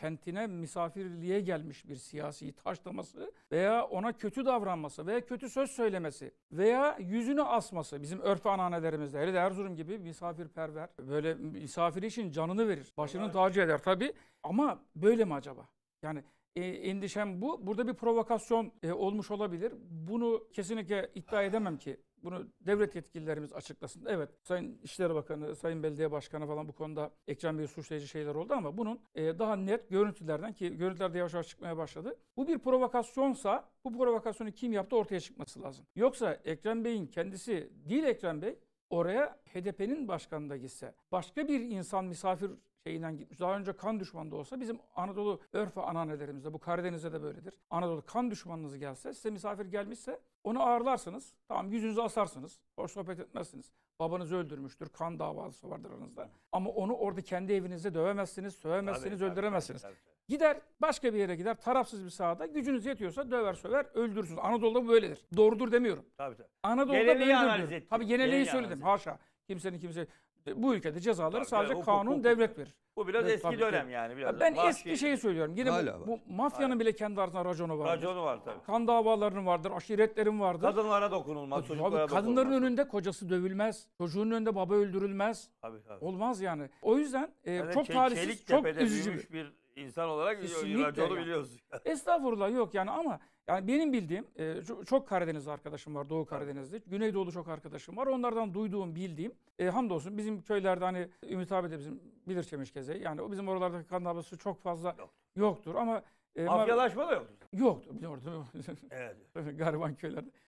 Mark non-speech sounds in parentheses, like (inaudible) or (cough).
kentine misafirliğe gelmiş bir siyasiyi taşlaması veya ona kötü davranması veya kötü söz söylemesi veya yüzünü asması bizim örf ananelerimizde hele de Erzurum gibi misafirperver böyle misafiri için canını verir başını tacı eder tabi ama böyle mi acaba? Yani e, endişem bu. Burada bir provokasyon e, olmuş olabilir. Bunu kesinlikle iddia edemem ki. Bunu devlet yetkililerimiz açıklasın. Evet Sayın İşleri Bakanı, Sayın Belediye Başkanı falan bu konuda Ekrem Bey suçlayıcı şeyler oldu ama bunun e, daha net görüntülerden ki görüntüler de yavaş yavaş çıkmaya başladı. Bu bir provokasyonsa bu provokasyonu kim yaptı ortaya çıkması lazım. Yoksa Ekrem Bey'in kendisi değil Ekrem Bey Oraya HDP'nin başkanı da gitse, başka bir insan misafir şeyinden gitmiş. Daha önce kan düşmanı da olsa bizim Anadolu örf ve ananelerimizde, bu Karadeniz'de de böyledir. Anadolu kan düşmanınız gelse, size misafir gelmişse onu ağırlarsınız. Tamam yüzünüzü asarsınız. Hoş sohbet etmezsiniz. Babanız öldürmüştür. Kan davası vardır aranızda. Ama onu orada kendi evinizde dövemezsiniz, sövemezsiniz, tabii, öldüremezsiniz. Tabii, tabii. Gider başka bir yere gider tarafsız bir sahada gücünüz yetiyorsa döver söver öldürürsünüz. Anadolu'da bu böyledir. Doğrudur demiyorum. Tabii tabii. Anadolu'da geneleyi böyledir. Tabii geneleyi Genel söyledim haşa. Kimsenin kimse bu ülkede cezaları Abi, sadece kanun hukuk. devlet verir. Bu biraz evet, eski dönem ki. yani. Biraz ben mafya. eski şeyi söylüyorum. Yine bu, bu mafyanın Hala. bile kendi arasında raconu var. Raconu var tabii. Kan davalarının vardır, aşiretlerin vardır. Kadınlara dokunulmaz, tabii, çocuklara tabii, Kadınların dokunulmaz. önünde kocası dövülmez, çocuğun önünde baba öldürülmez. Tabii, tabii. Olmaz yani. O yüzden e, yani çok tarihsiz, çok üzücü bir insan olarak Kesinlikle radyonu biliyoruz. (laughs) Estağfurullah yok yani ama yani benim bildiğim e, çok Karadeniz arkadaşım var Doğu Karadeniz'de. Güneydoğulu çok arkadaşım var. Onlardan duyduğum, bildiğim e, hamdolsun bizim köylerde hani Ümit abi de bizim bilir Çemişkeze. Yani o bizim oralardaki kan davası çok fazla yok. yoktur ama e, Mafyalaşma da yoktur. Yoktur. Bizim orada. evet. (laughs) Gariban köylerde.